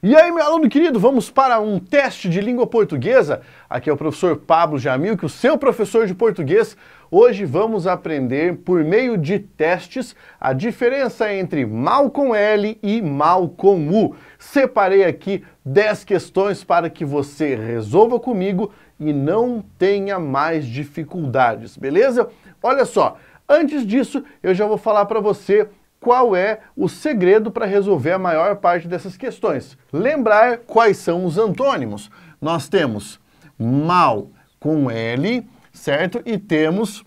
E aí, meu aluno querido, vamos para um teste de língua portuguesa? Aqui é o professor Pablo Jamil, que o seu professor de português. Hoje vamos aprender, por meio de testes, a diferença entre mal com L e mal com U. Separei aqui 10 questões para que você resolva comigo e não tenha mais dificuldades, beleza? Olha só, antes disso, eu já vou falar para você qual é o segredo para resolver a maior parte dessas questões. Lembrar quais são os antônimos. Nós temos mal com L, certo? E temos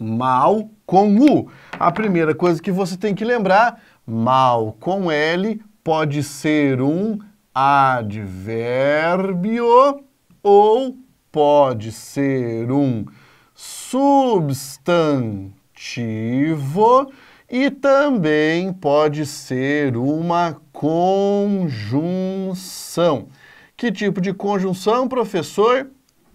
mal com U. A primeira coisa que você tem que lembrar, mal com L pode ser um advérbio ou pode ser um substantivo e também pode ser uma conjunção. Que tipo de conjunção, professor?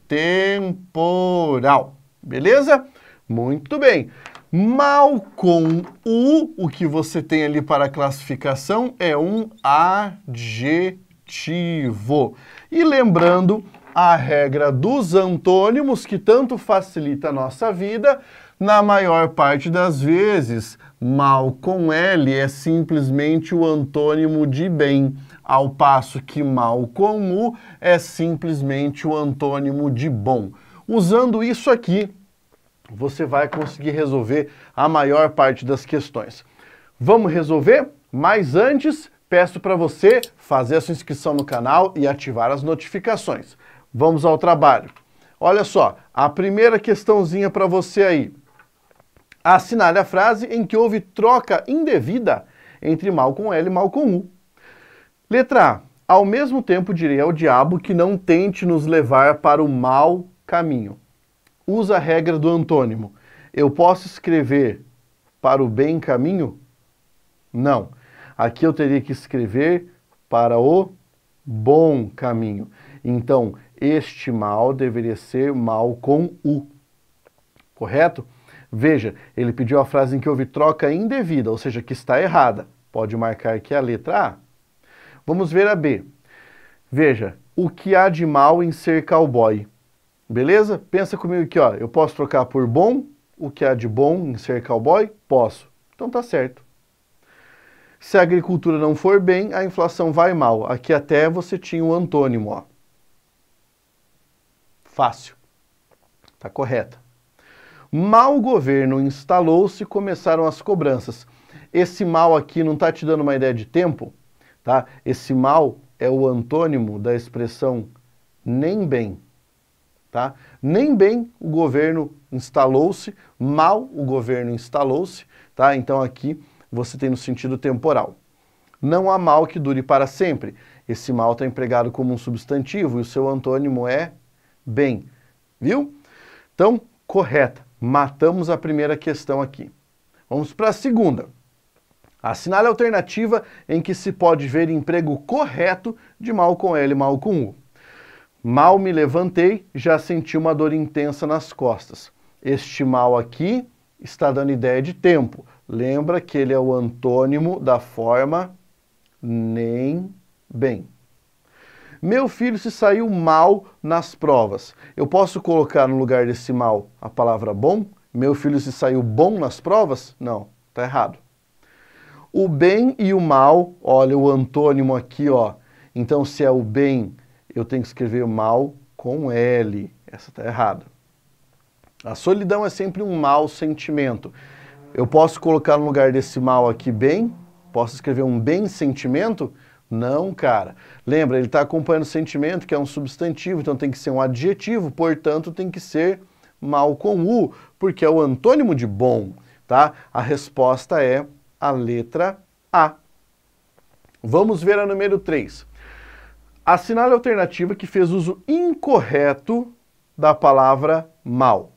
Temporal. Beleza? Muito bem. Mal com o, o que você tem ali para classificação é um adjetivo. E lembrando a regra dos antônimos, que tanto facilita a nossa vida, na maior parte das vezes, Mal com L é simplesmente o antônimo de bem, ao passo que mal com U é simplesmente o antônimo de bom. Usando isso aqui, você vai conseguir resolver a maior parte das questões. Vamos resolver? Mas antes, peço para você fazer a sua inscrição no canal e ativar as notificações. Vamos ao trabalho. Olha só, a primeira questãozinha para você aí. Assinale a frase em que houve troca indevida entre mal com L e mal com U. Letra A. Ao mesmo tempo direi ao diabo que não tente nos levar para o mau caminho. Usa a regra do antônimo. Eu posso escrever para o bem caminho? Não. Aqui eu teria que escrever para o bom caminho. Então, este mal deveria ser mal com U. Correto? Veja, ele pediu a frase em que houve troca indevida, ou seja, que está errada. Pode marcar aqui a letra A. Vamos ver a B. Veja, o que há de mal em ser cowboy? Beleza? Pensa comigo aqui, ó. Eu posso trocar por bom? O que há de bom em ser cowboy? Posso. Então tá certo. Se a agricultura não for bem, a inflação vai mal. Aqui até você tinha o um antônimo, ó. Fácil. Tá correta. Mal governo instalou-se, começaram as cobranças. Esse mal aqui não está te dando uma ideia de tempo? Tá? Esse mal é o antônimo da expressão nem bem. Tá? Nem bem o governo instalou-se, mal o governo instalou-se, tá? Então aqui você tem no sentido temporal. Não há mal que dure para sempre. Esse mal está empregado como um substantivo e o seu antônimo é bem, viu? Então, correta. Matamos a primeira questão aqui. Vamos para a segunda. Assinale a alternativa em que se pode ver emprego correto de mal com L e mal com U. Mal me levantei, já senti uma dor intensa nas costas. Este mal aqui está dando ideia de tempo. Lembra que ele é o antônimo da forma nem bem. Meu filho se saiu mal nas provas. Eu posso colocar no lugar desse mal a palavra bom? Meu filho se saiu bom nas provas? Não, tá errado. O bem e o mal, olha o antônimo aqui, ó. Então se é o bem, eu tenho que escrever o mal com L. Essa tá errada. A solidão é sempre um mau sentimento. Eu posso colocar no lugar desse mal aqui bem? Posso escrever um bem sentimento? Não, cara. Lembra, ele está acompanhando sentimento, que é um substantivo, então tem que ser um adjetivo, portanto tem que ser mal com u, porque é o antônimo de bom, tá? A resposta é a letra A. Vamos ver a número 3. Assinale a alternativa que fez uso incorreto da palavra mal.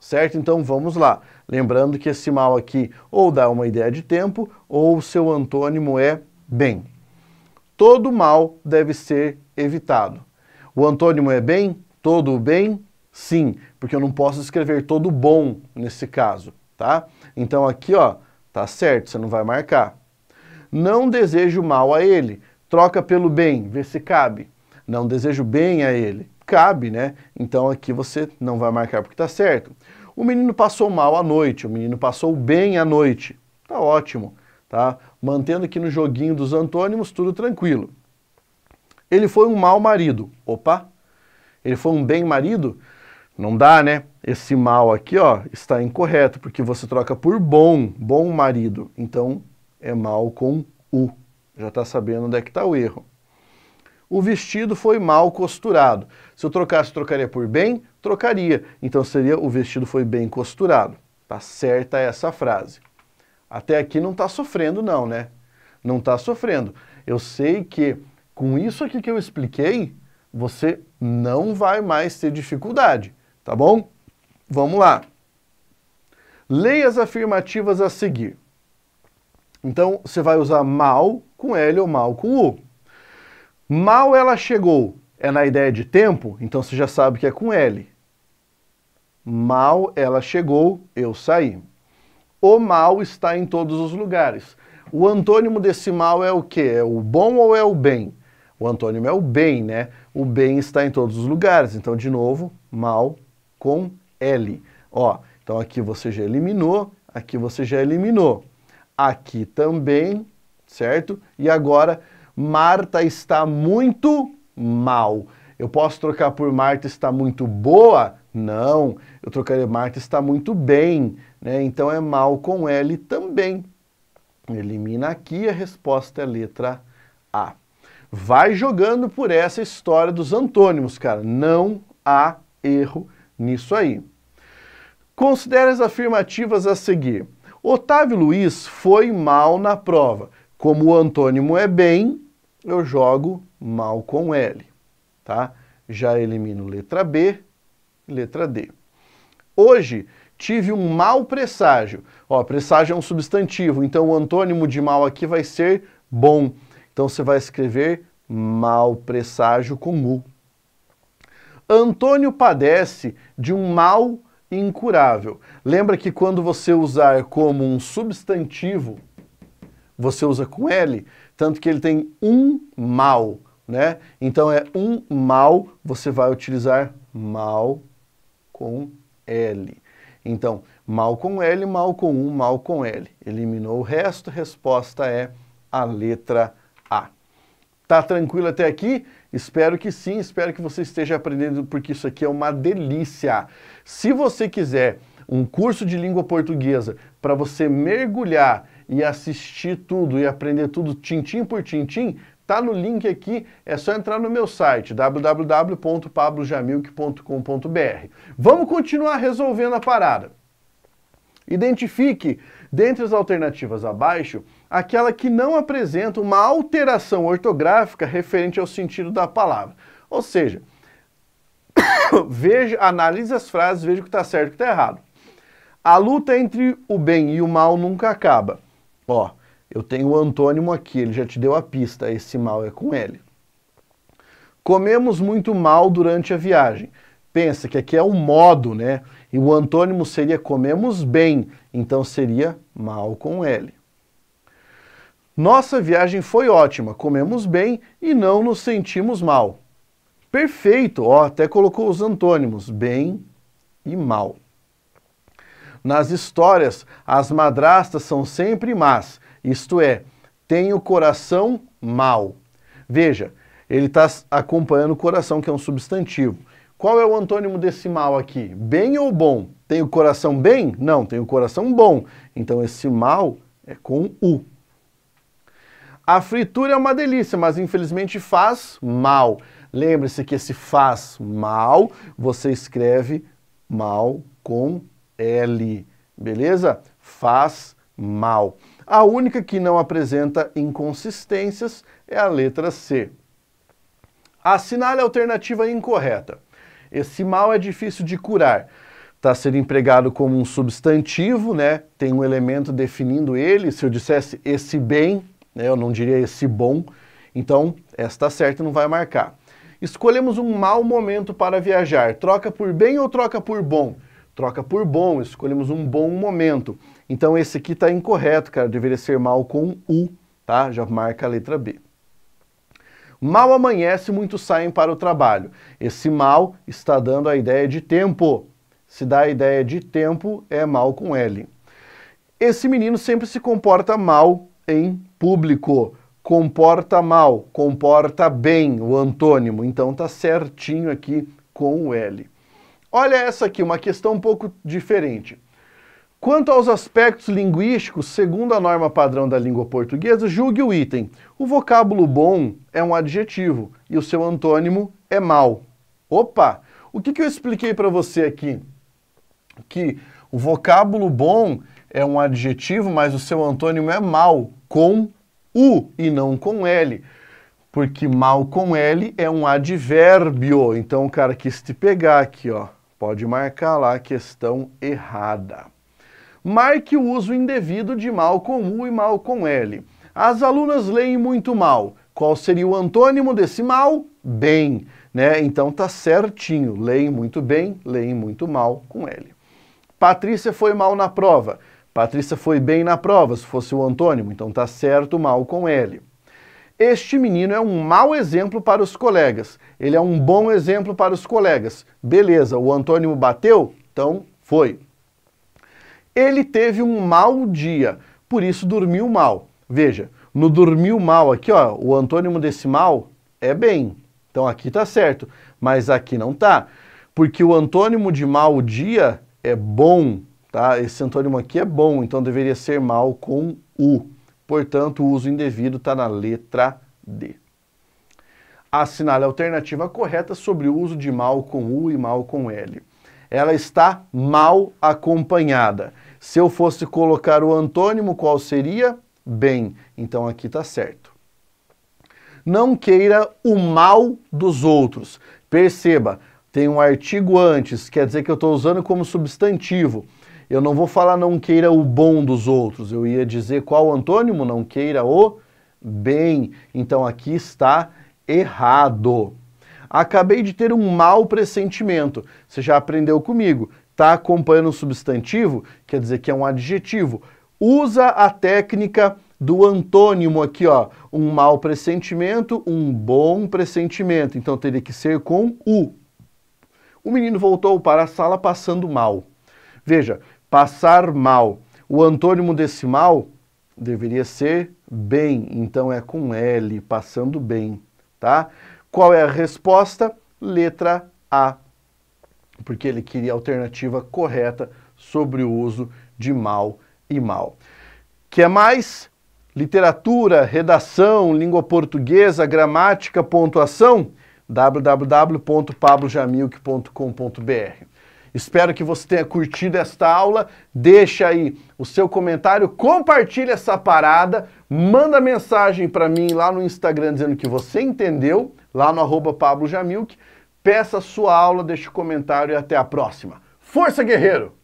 Certo? Então vamos lá. Lembrando que esse mal aqui ou dá uma ideia de tempo ou seu antônimo é bem todo mal deve ser evitado. O antônimo é bem? Todo o bem? Sim, porque eu não posso escrever todo bom nesse caso, tá? Então aqui, ó, tá certo, você não vai marcar. Não desejo mal a ele. Troca pelo bem, vê se cabe. Não desejo bem a ele. Cabe, né? Então aqui você não vai marcar porque tá certo. O menino passou mal à noite, o menino passou bem à noite. Tá ótimo tá? mantendo aqui no joguinho dos antônimos tudo tranquilo. Ele foi um mau marido. Opa! Ele foi um bem marido? Não dá, né? Esse mal aqui, ó, está incorreto, porque você troca por bom, bom marido. Então, é mal com u. Já está sabendo onde é que está o erro. O vestido foi mal costurado. Se eu trocasse, trocaria por bem? Trocaria. Então, seria o vestido foi bem costurado. Tá certa essa frase até aqui não está sofrendo não, né? Não está sofrendo. Eu sei que com isso aqui que eu expliquei, você não vai mais ter dificuldade, tá bom? Vamos lá. Leia as afirmativas a seguir. Então, você vai usar mal com L ou mal com U. Mal ela chegou é na ideia de tempo, então você já sabe que é com L. Mal ela chegou, eu saí o mal está em todos os lugares. O antônimo desse mal é o que? É o bom ou é o bem? O antônimo é o bem, né? O bem está em todos os lugares. Então, de novo, mal com L. Ó, então aqui você já eliminou, aqui você já eliminou. Aqui também, certo? E agora, Marta está muito mal. Eu posso trocar por Marta está muito boa? Não, eu Trocaria Marques está muito bem, né? então é mal com L também. Elimina aqui, a resposta é letra A. Vai jogando por essa história dos antônimos, cara. Não há erro nisso aí. Considere as afirmativas a seguir. Otávio Luiz foi mal na prova. Como o antônimo é bem, eu jogo mal com L. Tá? Já elimino letra B Letra D. Hoje tive um mau presságio. Ó, presságio é um substantivo, então o antônimo de mal aqui vai ser bom. Então você vai escrever mau presságio com U. Antônio padece de um mal incurável. Lembra que quando você usar como um substantivo, você usa com L, tanto que ele tem um mal, né? Então é um mal, você vai utilizar mal com L. Então, mal com L, mal com 1, mal com L. Eliminou o resto, resposta é a letra A. Tá tranquilo até aqui? Espero que sim, espero que você esteja aprendendo, porque isso aqui é uma delícia. Se você quiser um curso de língua portuguesa para você mergulhar e assistir tudo e aprender tudo tintim por tintim, Tá no link aqui, é só entrar no meu site www.pablojamilk.com.br. Vamos continuar resolvendo a parada. Identifique, dentre as alternativas abaixo, aquela que não apresenta uma alteração ortográfica referente ao sentido da palavra. Ou seja, veja, analise as frases, veja o que está certo e o que está errado. A luta entre o bem e o mal nunca acaba. Ó, eu tenho o antônimo aqui, ele já te deu a pista, esse mal é com L. Comemos muito mal durante a viagem. Pensa que aqui é um modo, né? E o antônimo seria comemos bem, então seria mal com L. Nossa viagem foi ótima, comemos bem e não nos sentimos mal. Perfeito, ó, até colocou os antônimos, bem e mal. Nas histórias, as madrastas são sempre más isto é, tem o coração mal. Veja, ele está acompanhando o coração, que é um substantivo. Qual é o antônimo desse mal aqui? Bem ou bom? Tem o coração bem? Não, tem o coração bom. Então esse mal é com U. A fritura é uma delícia, mas infelizmente faz mal. Lembre-se que esse faz mal, você escreve mal com L, beleza? Faz mal. A única que não apresenta inconsistências é a letra C. Assinale é a alternativa incorreta. Esse mal é difícil de curar. Está sendo empregado como um substantivo, né? tem um elemento definindo ele. Se eu dissesse esse bem, né? eu não diria esse bom. Então, esta certa não vai marcar. Escolhemos um mau momento para viajar. Troca por bem ou troca por bom? Troca por bom, escolhemos um bom momento. Então esse aqui está incorreto, cara, deveria ser mal com U, tá? Já marca a letra B. Mal amanhece, muitos saem para o trabalho. Esse mal está dando a ideia de tempo. Se dá a ideia de tempo, é mal com L. Esse menino sempre se comporta mal em público. Comporta mal, comporta bem, o antônimo. Então tá certinho aqui com o L. Olha essa aqui, uma questão um pouco diferente. Quanto aos aspectos linguísticos, segundo a norma padrão da língua portuguesa, julgue o item. O vocábulo bom é um adjetivo e o seu antônimo é mal. Opa! O que, que eu expliquei para você aqui? Que o vocábulo bom é um adjetivo, mas o seu antônimo é mal, com U e não com L. Porque mal com L é um advérbio. Então o cara quis te pegar aqui, ó. Pode marcar lá a questão errada. Marque o uso indevido de mal com U e mal com L. As alunas leem muito mal. Qual seria o antônimo desse mal? Bem, né? Então tá certinho. Leem muito bem, leem muito mal com L. Patrícia foi mal na prova. Patrícia foi bem na prova, se fosse o antônimo, então tá certo mal com L. Este menino é um mau exemplo para os colegas. Ele é um bom exemplo para os colegas. Beleza, o antônimo bateu? Então foi. Ele teve um mau dia, por isso dormiu mal. Veja, no dormiu mal aqui, ó, o antônimo desse mal é bem. Então aqui tá certo, mas aqui não tá, porque o antônimo de mau dia é bom, tá? Esse antônimo aqui é bom, então deveria ser mal com u. Portanto, o uso indevido está na letra D. Assinale a alternativa correta sobre o uso de mal com U e mal com L. Ela está mal acompanhada. Se eu fosse colocar o antônimo, qual seria? Bem. Então aqui está certo. Não queira o mal dos outros. Perceba, tem um artigo antes, quer dizer que eu estou usando como substantivo. Eu não vou falar não queira o bom dos outros, eu ia dizer qual antônimo? Não queira o bem. Então aqui está errado. Acabei de ter um mau pressentimento. Você já aprendeu comigo está acompanhando o substantivo, quer dizer que é um adjetivo. Usa a técnica do antônimo aqui, ó, um mau pressentimento, um bom pressentimento. Então teria que ser com u. O menino voltou para a sala passando mal. Veja, passar mal. O antônimo desse mal deveria ser bem, então é com L, passando bem, tá? Qual é a resposta? Letra A porque ele queria alternativa correta sobre o uso de mal e mal. Quer é mais? Literatura, redação, língua portuguesa, gramática, pontuação? www.pablojamilk.com.br Espero que você tenha curtido esta aula. Deixa aí o seu comentário, compartilha essa parada, manda mensagem para mim lá no Instagram dizendo que você entendeu, lá no arroba Pablo Jamilk. Peça sua aula, deixe um comentário e até a próxima. Força, guerreiro!